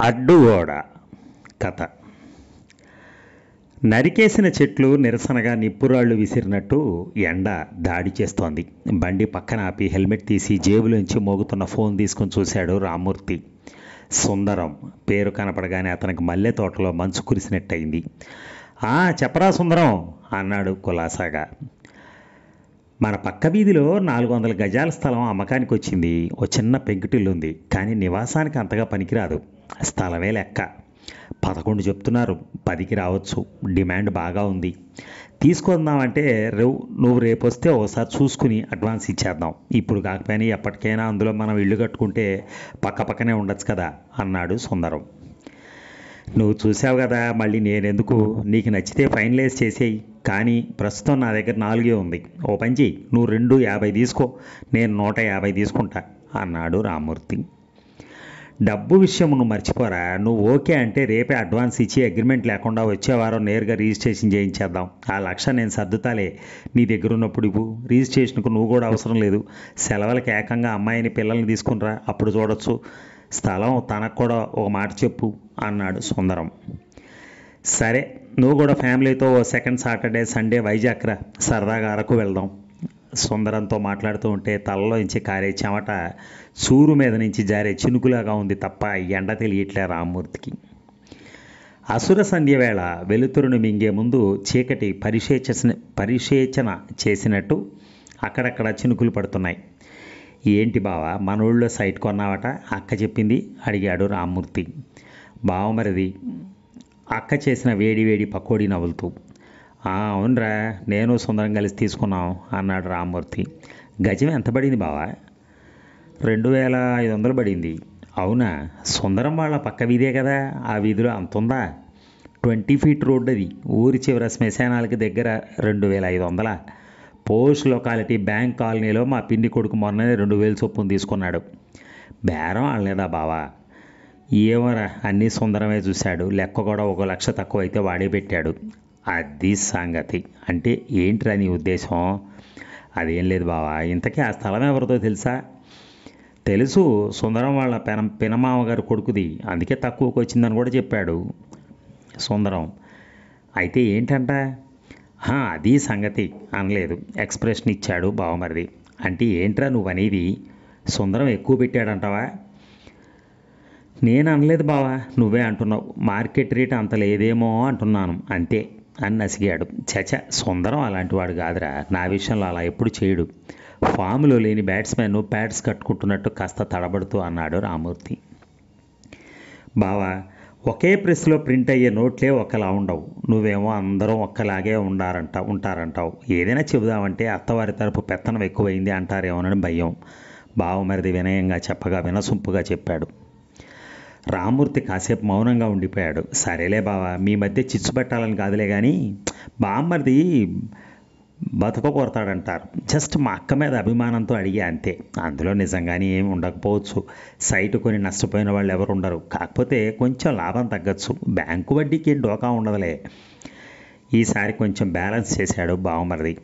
అడ్డుగోడ కథ నరికేసిన చెట్లు నిరసనగా నిప్పురాళ్ళు విసిరినట్టు ఎండ దాడి చేస్తోంది బండి పక్కన ఆపి హెల్మెట్ తీసి జేబులోంచి మోగుతున్న ఫోన్ తీసుకుని చూశాడు రామ్మూర్తి సుందరం పేరు కనపడగానే అతనికి మల్లె తోటలో మంచు కురిసినట్టయింది ఆ చెప్పరా సుందరం అన్నాడు కులాసాగా మన పక్క వీధిలో నాలుగు వందల గజాల స్థలం అమ్మకానికి వచ్చింది ఓ చిన్న పెంకుటిల్లు ఉంది కానీ నివాసానికి అంతగా పనికిరాదు స్థలమే లెక్క పదకొండు చెప్తున్నారు పదికి రావచ్చు డిమాండ్ బాగా ఉంది తీసుకుందామంటే రేవు నువ్వు రేపు వస్తే ఒకసారి చూసుకుని అడ్వాన్స్ ఇచ్చేద్దాం ఇప్పుడు కాకపోయినా ఎప్పటికైనా అందులో మనం ఇల్లు కట్టుకుంటే పక్క పక్కనే ఉండొచ్చు కదా అన్నాడు సుందరం నువ్వు చూసావు కదా మళ్ళీ నేనెందుకు నీకు నచ్చితే ఫైనలైజ్ చేసేయి కానీ ప్రస్తుతం నా దగ్గర నాలుగే ఉంది ఓ పంచి నువ్వు రెండు యాభై తీసుకో నేను నూట యాభై తీసుకుంటా అన్నాడు రామ్మూర్తి డబ్బు విషయం నువ్వు మర్చిపోరా నువ్వు ఓకే అంటే రేపే అడ్వాన్స్ ఇచ్చి అగ్రిమెంట్ లేకుండా వచ్చేవారం నేరుగా రిజిస్ట్రేషన్ చేయించేద్దాం ఆ లక్ష నేను సర్దుతాలే నీ దగ్గర ఉన్నప్పుడు ఇవ్వు రిజిస్ట్రేషన్కు నువ్వు కూడా అవసరం లేదు సెలవులకు ఏకంగా అమ్మాయిని పిల్లల్ని తీసుకునిరా అప్పుడు చూడొచ్చు స్థలం తనకు కూడా ఒక మాట చెప్పు అన్నాడు సుందరం సరే నువ్వు కూడా ఫ్యామిలీతో సెకండ్ సాటర్డే సండే వైజాగ్ రా సరదాగా అరకు వెళ్దాం సుందరంతో మాట్లాడుతూ ఉంటే తలలోంచి కారే చెమట సూరు మీద నుంచి జారే చినుకులాగా ఉంది తప్ప ఎండ తెలియట్లే రామ్మూర్తికి అసుర సంధ్య వేళ వెలుతురును మింగే ముందు చీకటి పరిశేచన పరిశేచన చేసినట్టు అక్కడక్కడ చినుకులు పడుతున్నాయి ఏంటి బావ మన ఊళ్ళో సైట్ కొన్నావట అక్క చెప్పింది అడిగాడు రామ్మూర్తి బావమరిది అక్క చేసిన వేడి వేడి పకోడీ నవ్వులుతూ అవునరా నేను సుందరం కలిసి తీసుకున్నాం అన్నాడు రామ్మూర్తి గజం ఎంత పడింది బావా రెండు వేల ఐదు వందలు పడింది అవునా సుందరం వాళ్ళ పక్క వీధే కదా ఆ వీధిలో అంత ఉందా ట్వంటీ ఫీట్ రోడ్డు అది ఊరి చివర శ్మశానాలకి దగ్గర రెండు వేల ఐదు వందల పోస్ట్ లొకాలిటీ బ్యాంక్ కాలనీలో మా పిండి కొడుకు మొన్ననే రెండు వేలు చొప్పున తీసుకున్నాడు బేరం అనలేదా బావా ఏమరా అన్నీ సుందరమే చూశాడు లెక్క కూడా ఒక లక్ష తక్కువ అయితే వాడే పెట్టాడు అది సంగతి అంటే ఏంటిరా నీ ఉద్దేశం అదేం లేదు బావా ఇంతకీ ఆ స్థలం ఎవరితో తెలుసా తెలుసు సుందరం వాళ్ళ పెన పినమామ గారి కొడుకుది అందుకే తక్కువకి వచ్చిందని కూడా చెప్పాడు సుందరం అయితే ఏంటంట అది సంగతి అనలేదు ఎక్స్ప్రెషన్ ఇచ్చాడు బావమరిది అంటే ఏంట్రా నువ్వనేది సుందరం ఎక్కువ పెట్టాడంటావా నేను అనలేదు బావా నువ్వే అంటున్నావు మార్కెట్ రేట్ అంత లేదేమో అంటున్నాను అంతే అని నసిగాడు చచ సుందరం అలాంటివాడు కాదురా నా విషయంలో అలా ఎప్పుడు చేయడు ఫామ్లో లేని బ్యాట్స్మెన్ ప్యాడ్స్ కట్టుకుంటున్నట్టు కాస్త తడబడుతూ అన్నాడు రామూర్తి బావా ఒకే ప్రెస్లో ప్రింట్ అయ్యే నోట్లే ఒకలా ఉండవు నువ్వేమో అందరం ఒక్కలాగే ఉండారంట ఉంటారంటావు ఏదైనా చెబుదామంటే అత్తవారి తరపు పెత్తనం ఎక్కువైంది అంటారేమోనని భయం బావమరిది వినయంగా చెప్పగా వినసొంపుగా చెప్పాడు రామూర్తి కాసేపు మౌనంగా ఉండిపోయాడు సరేలే బావా మీ మధ్య చిచ్చు పెట్టాలని కాదులే కానీ బామ్మరిది బతకకొడతాడంటారు జస్ట్ మా అక్క మీద అభిమానంతో అడిగే అంతే అందులో నిజంగానే ఏమి ఉండకపోవచ్చు సైట్ కొని నష్టపోయిన వాళ్ళు ఎవరు ఉండరు కాకపోతే కొంచెం లాభం తగ్గచ్చు బ్యాంకు వడ్డీకి డోకా ఉండదులే ఈసారి కొంచెం బ్యాలెన్స్ చేశాడు బావమరిది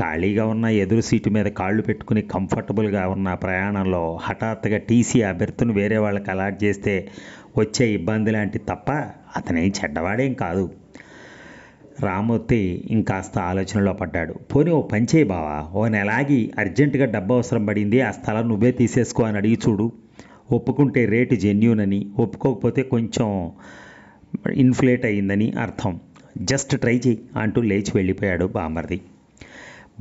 ఖాళీగా ఉన్న ఎదురు సీటు మీద కాళ్ళు పెట్టుకుని కంఫర్టబుల్గా ఉన్న ప్రయాణంలో హఠాత్తుగా టీసీ అభ్యర్థులు వేరే వాళ్ళకి అలాట్ చేస్తే వచ్చే ఇబ్బంది లాంటి తప్ప అతనేం చెడ్డవాడేం కాదు రామూర్తి ఇంకాస్త ఆలోచనలో పడ్డాడు పోనీ ఓ పంచే బావా ఓ నెలాగి అర్జెంటుగా డబ్బు అవసరం పడింది ఆ స్థలం నువ్వే తీసేసుకో అని అడిగి చూడు ఒప్పుకుంటే రేటు జెన్యున్ అని ఒప్పుకోకపోతే కొంచెం ఇన్ఫ్లేట్ అయ్యిందని అర్థం జస్ట్ ట్రై చేయి అంటూ లేచి వెళ్ళిపోయాడు బామర్ది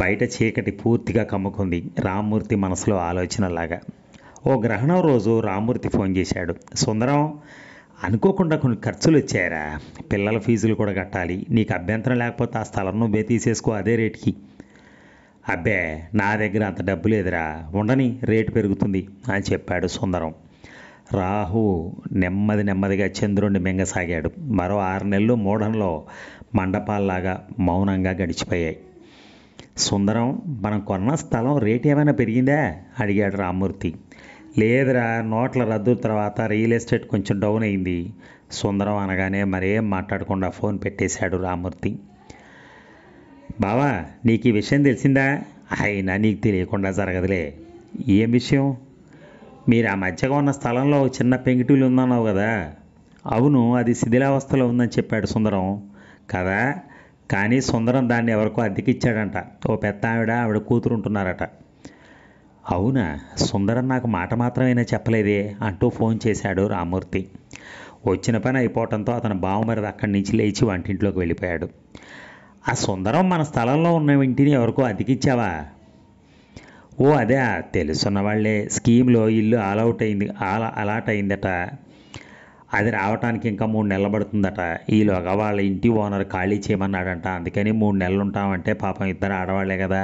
బయట చీకటి పూర్తిగా కమ్ముకుంది రామ్మూర్తి మనసులో ఆలోచనలాగా ఓ గ్రహణం రోజు రామ్మూర్తి ఫోన్ చేశాడు సుందరం అనుకోకుండా కొన్ని ఖర్చులు వచ్చాయరా పిల్లల ఫీజులు కూడా కట్టాలి నీకు అభ్యంతరం లేకపోతే ఆ స్థలం నువ్వే తీసేసుకో అదే రేటుకి అబ్బే నా దగ్గర అంత డబ్బు లేదురా ఉండని రేటు పెరుగుతుంది అని చెప్పాడు సుందరం రాహు నెమ్మది నెమ్మదిగా చంద్రుణ్ణి మింగసాగాడు మరో ఆరు నెలలు మూఢంలో మండపాల్లాగా మౌనంగా గడిచిపోయాయి సుందరం మనం కొన్న స్థలం రేటు ఏమైనా పెరిగిందా అడిగాడు రామ్మూర్తి లేదురా నోట్ల రద్దు తర్వాత రియల్ ఎస్టేట్ కొంచెం డౌన్ అయింది సుందరం అనగానే మరేం మాట్లాడకుండా ఫోన్ పెట్టేశాడు రామూర్తి బావా నీకు ఈ విషయం తెలిసిందా అయినా నీకు తెలియకుండా జరగదులే ఏం విషయం మీరు ఆ మధ్యగా ఉన్న స్థలంలో చిన్న పెంకిటీలు ఉందన్నావు కదా అవును అది శిథిలావస్థలో ఉందని చెప్పాడు సుందరం కదా కానీ సుందరం దాన్ని ఎవరికో అద్దెకిచ్చాడంట ఓ పెద్ద ఆవిడ ఆవిడ కూతురుంటున్నారట అవునా సుందరం నాకు మాట మాత్రమైనా చెప్పలేదే అంటూ ఫోన్ చేశాడు రామూర్తి వచ్చిన పని అయిపోవడంతో అతను బావమరి అక్కడి నుంచి లేచి వంటింట్లోకి వెళ్ళిపోయాడు ఆ సుందరం మన స్థలంలో ఉన్న ఇంటిని ఎవరికో అతికిచ్చావా ఓ అదే తెలుసున్న వాళ్ళే స్కీమ్లో ఇల్లు ఆల్అవుట్ అయింది అలా అలాట్ అయిందట అది రావటానికి ఇంకా మూడు నెలలు పడుతుందట ఈ వాళ్ళ ఇంటి ఓనర్ ఖాళీ చేయమన్నాడంట అందుకని మూడు నెలలు ఉంటామంటే పాపం ఇద్దరు ఆడవాళ్లే కదా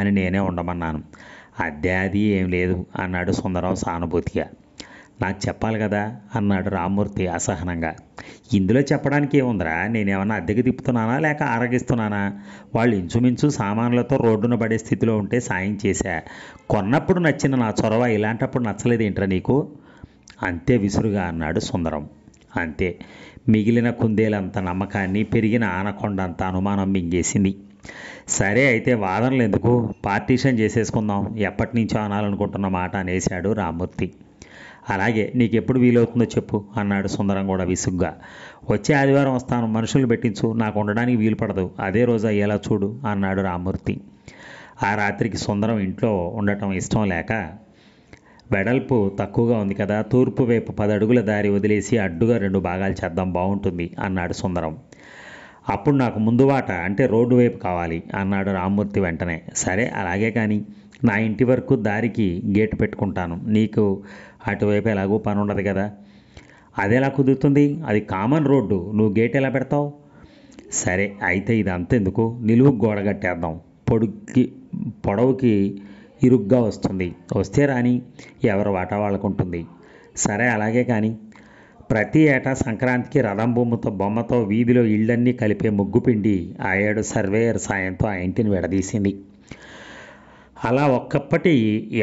అని నేనే ఉండమన్నాను అదే అది ఏం లేదు అన్నాడు సుందరం సానుభూతిగా నాకు చెప్పాలి కదా అన్నాడు రామ్మూర్తి అసహనంగా ఇందులో చెప్పడానికి ఏముందిరా నేనేమన్నా అద్దెకి తిప్పుతున్నానా లేక ఆరగిస్తున్నానా వాళ్ళు ఇంచుమించు సామాన్లతో రోడ్డున పడే స్థితిలో ఉంటే సాయం చేశా కొన్నప్పుడు నచ్చిన నా చొరవ ఇలాంటప్పుడు నచ్చలేదేంట్రా నీకు అంతే విసురుగా అన్నాడు సుందరం అంతే మిగిలిన కుందేలంత నమ్మకాన్ని పెరిగిన ఆనకొండంత అనుమానం మింగేసింది సరే అయితే వాదనలు ఎందుకు పార్టీషన్ చేసేసుకుందాం ఎప్పటి నుంచో అనాలనుకుంటున్న మాట అనేశాడు రామ్మూర్తి అలాగే నీకు ఎప్పుడు వీలవుతుందో చెప్పు అన్నాడు సుందరం కూడా విసుగ్గా వచ్చే ఆదివారం వస్తాను మనుషులు పెట్టించు నాకు ఉండడానికి వీలు పడదు అదే రోజు అయ్యేలా చూడు అన్నాడు రామ్మూర్తి ఆ రాత్రికి సుందరం ఇంట్లో ఉండటం ఇష్టం లేక వెడల్పు తక్కువగా ఉంది కదా తూర్పు వైపు పదడుగుల దారి వదిలేసి అడ్డుగా రెండు భాగాలు చేద్దాం బాగుంటుంది అన్నాడు సుందరం అప్పుడు నాకు ముందు వాట అంటే రోడ్డు వైపు కావాలి అన్నాడు రామ్మూర్తి వెంటనే సరే అలాగే కానీ నా ఇంటి వరకు దారికి గేటు పెట్టుకుంటాను నీకు అటువైపు ఎలాగో పని ఉండదు కదా అది ఎలా కుదురుతుంది అది కామన్ రోడ్డు నువ్వు గేట్ ఎలా పెడతావు సరే అయితే ఇది ఎందుకు నిలువు గోడ కట్టేద్దాం పొడుక్కి పొడవుకి ఇరుగ్గా వస్తుంది వస్తే రాని ఎవరు వాటా వాళ్ళకుంటుంది సరే అలాగే కానీ ప్రతి ఏటా సంక్రాంతికి రథం బొమ్మతో బొమ్మతో వీధిలో ఇళ్ళన్నీ కలిపే ముగ్గుపిండి ఆ ఏడు సర్వేయర్ సాయంతో ఆ ఇంటిని విడదీసింది అలా ఒక్కప్పటి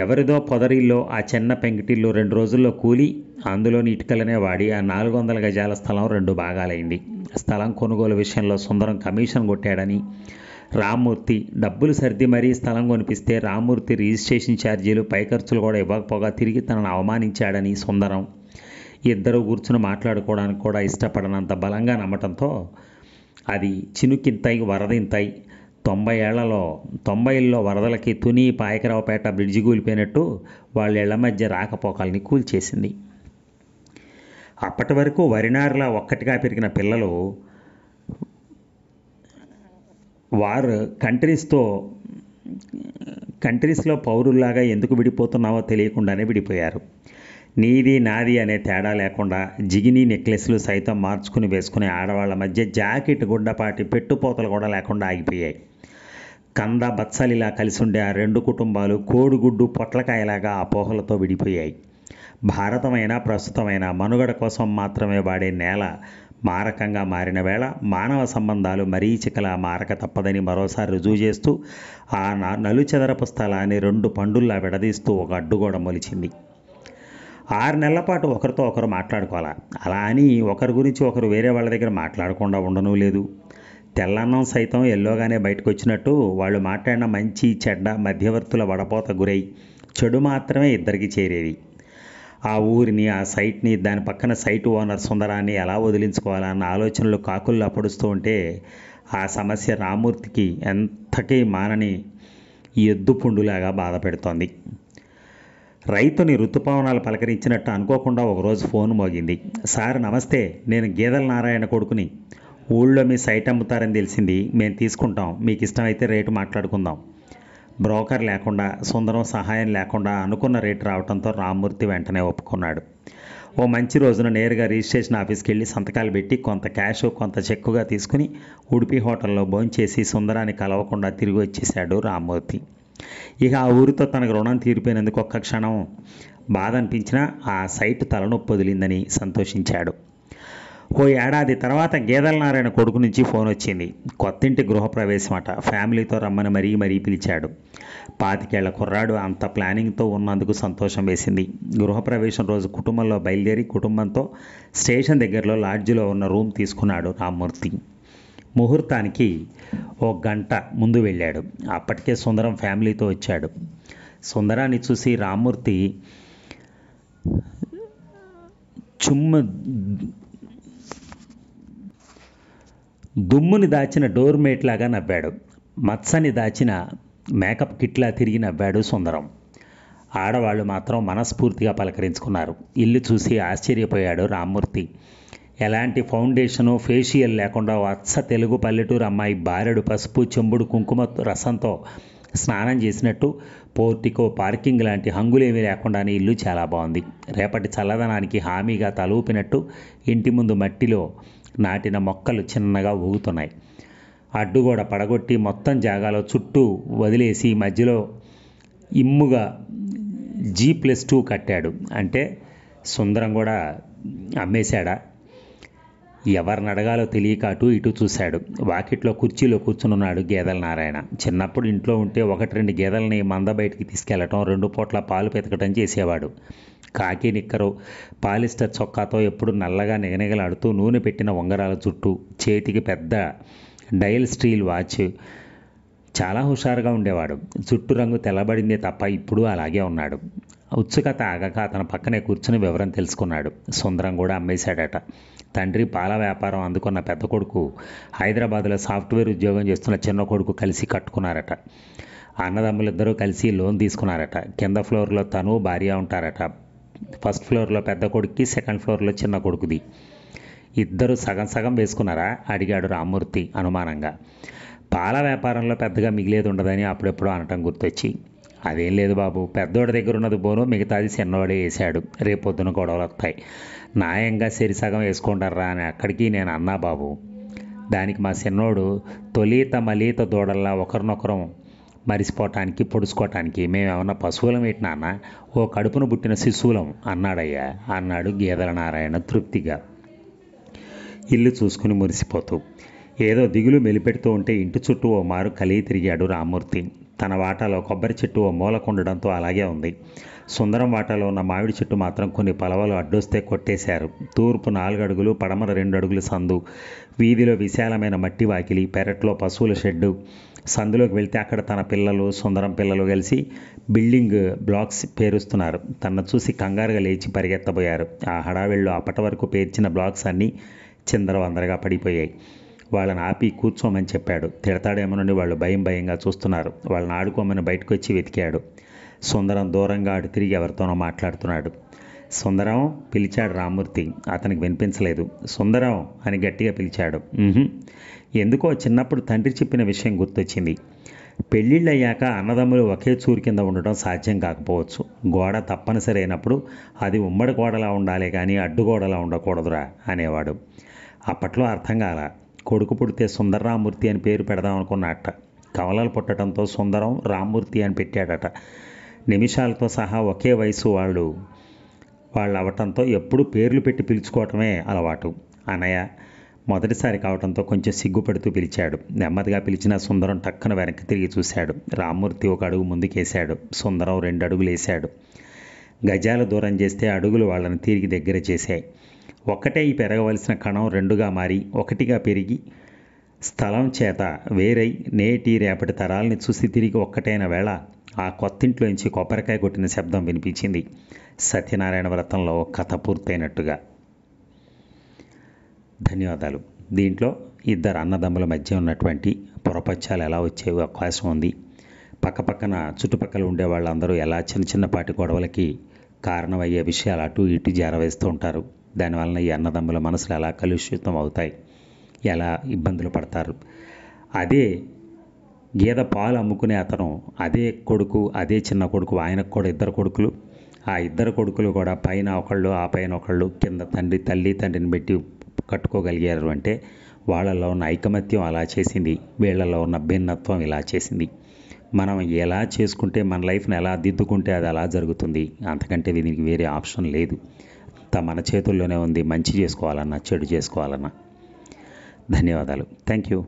ఎవరిదో పొదరిల్లో ఆ చిన్న పెంకిటిల్లో రెండు రోజుల్లో కూలి అందులోని ఇటుకలనే వాడి ఆ నాలుగు వందల గజాల స్థలం రెండు భాగాలైంది స్థలం కొనుగోలు విషయంలో సుందరం కమిషన్ కొట్టాడని రామ్మూర్తి డబ్బులు సర్ది మరీ స్థలం కొనిపిస్తే రామ్మూర్తి రిజిస్ట్రేషన్ ఛార్జీలు పై ఖర్చులు కూడా ఇవ్వకపోగా తిరిగి తనను అవమానించాడని సుందరం ఇద్దరు కూర్చుని మాట్లాడుకోవడానికి కూడా ఇష్టపడనంత బలంగా నమ్మటంతో అది చినుకింతై వరదింతై తొంభై ఏళ్లలో తొంభైల్లో వరదలకి తుని పాయకరావుపేట బ్రిడ్జి కూలిపోయినట్టు వాళ్ళ ఇళ్ల మధ్య రాకపోకల్ని కూల్చేసింది అప్పటి వరకు వరినారులా ఒక్కటిగా పెరిగిన పిల్లలు వారు కంట్రీస్తో కంట్రీస్లో పౌరుల్లాగా ఎందుకు విడిపోతున్నావో తెలియకుండానే విడిపోయారు నీది నాది అనే తేడా లేకుండా జిగిని నెక్లెస్లు సైతం మార్చుకుని వేసుకునే ఆడవాళ్ల మధ్య జాకెట్ గుండపాటి పెట్టుపోతలు కూడా లేకుండా ఆగిపోయాయి కంద బత్సలిలా కలిసిండే ఆ రెండు కుటుంబాలు కోడిగుడ్డు పొట్లకాయలాగా అపోహలతో విడిపోయాయి భారతమైన ప్రస్తుతమైన మనుగడ కోసం మాత్రమే వాడే నేల మారకంగా మారిన వేళ మానవ సంబంధాలు మరీచికల మారక తప్పదని మరోసారి రుజువు చేస్తూ ఆ నలుచెదరపు స్థలాన్ని రెండు పండుల్లా విడదీస్తూ ఒక అడ్డుగోడ మొలిచింది ఆరు నెలల పాటు ఒకరితో ఒకరు మాట్లాడుకోవాలా అలా అని ఒకరి గురించి ఒకరు వేరే వాళ్ళ దగ్గర మాట్లాడకుండా ఉండను లేదు తెల్లన్నం సైతం ఎల్లోగానే బయటకు వచ్చినట్టు వాళ్ళు మాట్లాడిన మంచి చెడ్డ మధ్యవర్తుల వడపోత గురై చెడు మాత్రమే ఇద్దరికి చేరేది ఆ ఊరిని ఆ సైట్ని దాని పక్కన సైట్ ఓనర్ సుందరాన్ని ఎలా వదిలించుకోవాలన్న ఆలోచనలు కాకుల్లో పడుస్తూ ఉంటే ఆ సమస్య రామూర్తికి ఎంతకీ మానని ఎద్దు పుండులాగా బాధ పెడుతోంది రైతుని ఋతుపవనాలు పలకరించినట్టు అనుకోకుండా ఒకరోజు ఫోన్ మోగింది సార్ నమస్తే నేను గేదెల నారాయణ కొడుకుని ఊళ్ళో మీ సైట్ అమ్ముతారని తెలిసింది మేము తీసుకుంటాం మీకు ఇష్టమైతే రేటు మాట్లాడుకుందాం బ్రోకర్ లేకుండా సుందరం సహాయం లేకుండా అనుకున్న రేటు రావడంతో రామ్మూర్తి వెంటనే ఒప్పుకున్నాడు ఓ మంచి రోజున నేరుగా రిజిస్ట్రేషన్ ఆఫీస్కి వెళ్ళి సంతకాలు పెట్టి కొంత క్యాష్ కొంత చెక్కుగా తీసుకుని ఉడిపి హోటల్లో భోంచేసి సుందరాన్ని కలవకుండా తిరిగి వచ్చేశాడు రామ్మూర్తి ఇక ఆ ఊరితో తనకు రుణం తీరిపోయినందుకు ఒక్క క్షణం బాధ అనిపించినా ఆ సైట్ తలనొప్పి వదిలిందని సంతోషించాడు ఓ ఏడాది తర్వాత గేదెల నారాయణ కొడుకు నుంచి ఫోన్ వచ్చింది కొత్తింటి గృహప్రవేశం అట ఫ్యామిలీతో రమ్మని మరీ మరీ పిలిచాడు పాతికేళ్ల కుర్రాడు అంత ప్లానింగ్తో ఉన్నందుకు సంతోషం వేసింది గృహప్రవేశం రోజు కుటుంబంలో బయలుదేరి కుటుంబంతో స్టేషన్ దగ్గరలో లాడ్జిలో ఉన్న రూమ్ తీసుకున్నాడు రామ్మూర్తి ముహూర్తానికి ఓ గంట ముందు వెళ్ళాడు అప్పటికే సుందరం ఫ్యామిలీతో వచ్చాడు సుందరాన్ని చూసి రామ్మూర్తి చుమ్మ దుమ్ముని దాచిన డోర్ మేట్ లాగా నవ్వాడు మత్సని దాచిన మేకప్ కిట్లా తిరిగి నవ్వాడు సుందరం ఆడవాళ్ళు మాత్రం మనస్ఫూర్తిగా పలకరించుకున్నారు ఇల్లు చూసి ఆశ్చర్యపోయాడు రామ్మూర్తి ఎలాంటి ఫౌండేషను ఫేషియల్ లేకుండా వత్స తెలుగు పల్లెటూరు అమ్మాయి బారెడు పసుపు చెంబుడు కుంకుమ రసంతో స్నానం చేసినట్టు పోర్టికో పార్కింగ్ లాంటి హంగులేమీ అని ఇల్లు చాలా బాగుంది రేపటి చల్లదనానికి హామీగా తలూపినట్టు ఇంటి ముందు మట్టిలో నాటిన మొక్కలు చిన్నగా ఊగుతున్నాయి అడ్డుగోడ పడగొట్టి మొత్తం జాగాలో చుట్టూ వదిలేసి మధ్యలో ఇమ్ముగా జీ ప్లస్ టూ కట్టాడు అంటే సుందరం కూడా అమ్మేశాడా ఎవరిని అడగాలో తెలియక అటు ఇటు చూశాడు వాకిట్లో కుర్చీలో కూర్చునున్నాడు గేదెల నారాయణ చిన్నప్పుడు ఇంట్లో ఉంటే ఒకటి రెండు గేదెలని మంద బయటికి తీసుకెళ్లటం రెండు పూట్ల పాలు పెతకటం చేసేవాడు కాకి నిక్కరు పాలిస్టర్ చొక్కాతో ఎప్పుడు నల్లగా నిగనిగలాడుతూ నూనె పెట్టిన ఉంగరాల చుట్టూ చేతికి పెద్ద డయల్ స్టీల్ వాచ్ చాలా హుషారుగా ఉండేవాడు చుట్టు రంగు తెల్లబడిందే తప్ప ఇప్పుడు అలాగే ఉన్నాడు ఉత్సుకత ఆగక అతని పక్కనే కూర్చుని వివరం తెలుసుకున్నాడు సుందరం కూడా అమ్మేశాడట తండ్రి పాల వ్యాపారం అందుకున్న పెద్ద కొడుకు హైదరాబాద్లో సాఫ్ట్వేర్ ఉద్యోగం చేస్తున్న చిన్న కొడుకు కలిసి కట్టుకున్నారట అన్నదమ్ములిద్దరూ కలిసి లోన్ తీసుకున్నారట కింద ఫ్లోర్లో తను భార్య ఉంటారట ఫస్ట్ ఫ్లోర్లో పెద్ద కొడుక్కి సెకండ్ ఫ్లోర్లో చిన్న కొడుకుది ఇద్దరు సగం సగం వేసుకున్నారా అడిగాడు రామ్మూర్తి అనుమానంగా పాల వ్యాపారంలో పెద్దగా మిగిలేదు ఉండదని అప్పుడెప్పుడు అనటం గుర్తొచ్చి అదేం లేదు బాబు పెద్దోడి దగ్గర ఉన్నది బోను మిగతాది చిన్నవాడే వేశాడు రేపొద్దున గొడవలు వస్తాయి నాయంగా సరిసగం వేసుకుంటారా అని అక్కడికి నేను అన్నా బాబు దానికి మా చిన్నోడు తొలిత మలీత దూడల్లా ఒకరినొకరం మరిసిపోవటానికి పొడుచుకోవటానికి మేమేమన్నా పశువులం ఏంటినా ఓ కడుపును పుట్టిన శిశువులం అన్నాడయ్యా అన్నాడు గీదల నారాయణ తృప్తిగా ఇల్లు చూసుకుని మురిసిపోతూ ఏదో దిగులు మెలిపెడుతూ ఉంటే ఇంటి చుట్టూ ఓ మారు కలిగి తిరిగాడు రామ్మూర్తి తన వాటాలో కొబ్బరి చెట్టు ఓ మూలకుండడంతో అలాగే ఉంది సుందరం వాటలో ఉన్న మామిడి చెట్టు మాత్రం కొన్ని పలవలు అడ్డొస్తే కొట్టేశారు తూర్పు నాలుగడుగులు పడమర రెండు అడుగులు సందు వీధిలో విశాలమైన మట్టి వాకిలి పెరట్లో పశువుల షెడ్డు సందులోకి వెళ్తే అక్కడ తన పిల్లలు సుందరం పిల్లలు కలిసి బిల్డింగ్ బ్లాక్స్ పేరుస్తున్నారు తన చూసి కంగారుగా లేచి పరిగెత్తబోయారు ఆ హడావిళ్ళు అప్పటి వరకు పేర్చిన బ్లాక్స్ అన్నీ చిందరవందరగా పడిపోయాయి వాళ్ళని ఆపి కూర్చోమని చెప్పాడు తిడతాడేమోనని వాళ్ళు భయం భయంగా చూస్తున్నారు వాళ్ళని ఆడుకోమని బయటకు వచ్చి వెతికాడు సుందరం దూరంగా అటు తిరిగి ఎవరితోనో మాట్లాడుతున్నాడు సుందరం పిలిచాడు రామ్మూర్తి అతనికి వినిపించలేదు సుందరం అని గట్టిగా పిలిచాడు ఎందుకో చిన్నప్పుడు తండ్రి చెప్పిన విషయం గుర్తొచ్చింది పెళ్ళిళ్ళయ్యాక అన్నదమ్ములు ఒకే చూరు కింద ఉండటం సాధ్యం కాకపోవచ్చు గోడ తప్పనిసరి అయినప్పుడు అది ఉమ్మడి గోడలా ఉండాలి కానీ అడ్డుగోడలా ఉండకూడదురా అనేవాడు అప్పట్లో అర్థం కాల కొడుకు పుడితే సుందర్రామూర్తి అని పేరు పెడదాం అనుకున్నట్ట కవలలు పుట్టడంతో సుందరం రామ్మూర్తి అని పెట్టాడట నిమిషాలతో సహా ఒకే వయసు వాళ్ళు వాళ్ళు అవటంతో ఎప్పుడు పేర్లు పెట్టి పిలుచుకోవటమే అలవాటు అనయ్య మొదటిసారి కావడంతో కొంచెం సిగ్గుపడుతూ పిలిచాడు నెమ్మదిగా పిలిచిన సుందరం టక్కన వెనక్కి తిరిగి చూశాడు రామ్మూర్తి ఒక అడుగు ముందుకేశాడు సుందరం రెండు అడుగులు వేశాడు గజాలు దూరం చేస్తే అడుగులు వాళ్ళని తిరిగి దగ్గర చేశాయి ఒక్కటే ఈ పెరగవలసిన కణం రెండుగా మారి ఒకటిగా పెరిగి స్థలం చేత వేరై నేటి రేపటి తరాలని చూసి తిరిగి ఒక్కటైన వేళ ఆ నుంచి కొబ్బరికాయ కొట్టిన శబ్దం వినిపించింది సత్యనారాయణ వ్రతంలో కథ పూర్తయినట్టుగా ధన్యవాదాలు దీంట్లో ఇద్దరు అన్నదమ్ముల మధ్య ఉన్నటువంటి పొరపచ్చాలు ఎలా వచ్చే అవకాశం ఉంది పక్కపక్కన చుట్టుపక్కల ఉండే వాళ్ళందరూ ఎలా చిన్న చిన్నపాటి గొడవలకి కారణమయ్యే విషయాలు అటు ఇటు జారవేస్తూ ఉంటారు దానివలన ఈ అన్నదమ్ముల మనసులు ఎలా కలుషితం అవుతాయి ఎలా ఇబ్బందులు పడతారు అదే గేద పాలు అమ్ముకునే అతను అదే కొడుకు అదే చిన్న కొడుకు ఆయనకు కూడా ఇద్దరు కొడుకులు ఆ ఇద్దరు కొడుకులు కూడా పైన ఒకళ్ళు ఆ పైన ఒకళ్ళు కింద తండ్రి తల్లి తండ్రిని పెట్టి కట్టుకోగలిగారు అంటే వాళ్ళలో ఉన్న ఐకమత్యం అలా చేసింది వీళ్ళలో ఉన్న భిన్నత్వం ఇలా చేసింది మనం ఎలా చేసుకుంటే మన లైఫ్ని ఎలా దిద్దుకుంటే అది అలా జరుగుతుంది అంతకంటే దీనికి వేరే ఆప్షన్ లేదు మన చేతుల్లోనే ఉంది మంచి చేసుకోవాలన్నా చెడు చేసుకోవాలన్నా ధన్యవాదాలు థ్యాంక్ యూ